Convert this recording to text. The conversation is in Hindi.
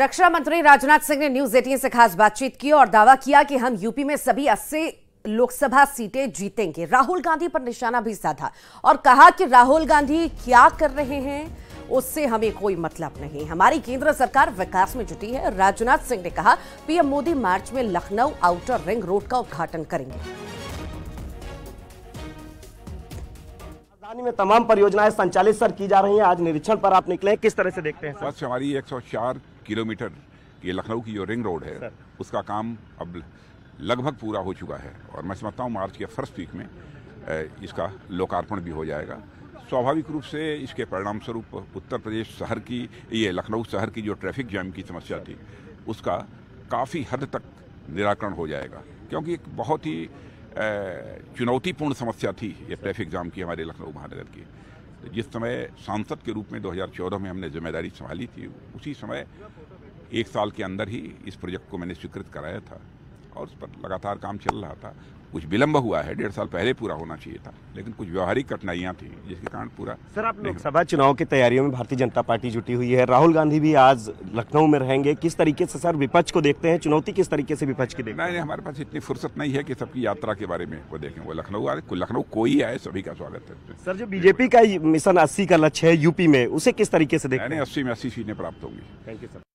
रक्षा मंत्री राजनाथ सिंह ने न्यूज एटीन से खास बातचीत की और दावा किया कि हम यूपी में सभी अस्सी लोकसभा सीटें जीतेंगे राहुल गांधी पर निशाना भी साधा और कहा कि राहुल गांधी क्या कर रहे हैं उससे हमें कोई मतलब नहीं हमारी केंद्र सरकार विकास में जुटी है राजनाथ सिंह ने कहा पीएम मोदी मार्च में लखनऊ आउटर रिंग रोड का उद्घाटन करेंगे राजधानी में तमाम परियोजनाएं संचालित सर की जा रही हैं आज निरीक्षण पर आप निकले किस तरह से देखते हैं बस हमारी 104 किलोमीटर की लखनऊ की जो रिंग रोड है उसका काम अब लगभग पूरा हो चुका है और मैं समझता हूँ मार्च के फर्स्ट वीक में इसका लोकार्पण भी हो जाएगा स्वाभाविक रूप से इसके परिणाम स्वरूप उत्तर प्रदेश शहर की ये लखनऊ शहर की जो ट्रैफिक जाम की समस्या थी उसका काफ़ी हद तक निराकरण हो जाएगा क्योंकि एक बहुत ही चुनौतीपूर्ण समस्या थी ये ट्रैफिक जाम की हमारे लखनऊ महानगर की जिस समय सांसद के रूप में 2014 में हमने जिम्मेदारी संभाली थी उसी समय एक साल के अंदर ही इस प्रोजेक्ट को मैंने स्वीकृत कराया था और उस पर लगातार काम चल रहा था कुछ विलंब हुआ है डेढ़ साल पहले पूरा होना चाहिए था लेकिन कुछ व्यवहारिक कठिनाइयां थी जिसके कारण पूरा सर आप लोकसभा चुनाव की तैयारियों में भारतीय जनता पार्टी जुटी हुई है राहुल गांधी भी आज लखनऊ में रहेंगे किस तरीके से सर विपक्ष को देखते हैं चुनौती किस तरीके से विपक्ष की देखते हैं हमारे पास इतनी फुर्सत नहीं है कि सबकी यात्रा के बारे में वो देखें वो लखनऊ आ लखनऊ कोई आए सभी का स्वागत है सर जो बीजेपी का मिशन अस्सी का लक्ष्य है यूपी में उसे किस तरीके से देखें अस्सी में अस्सी सीटें प्राप्त होंगी थैंक यू सर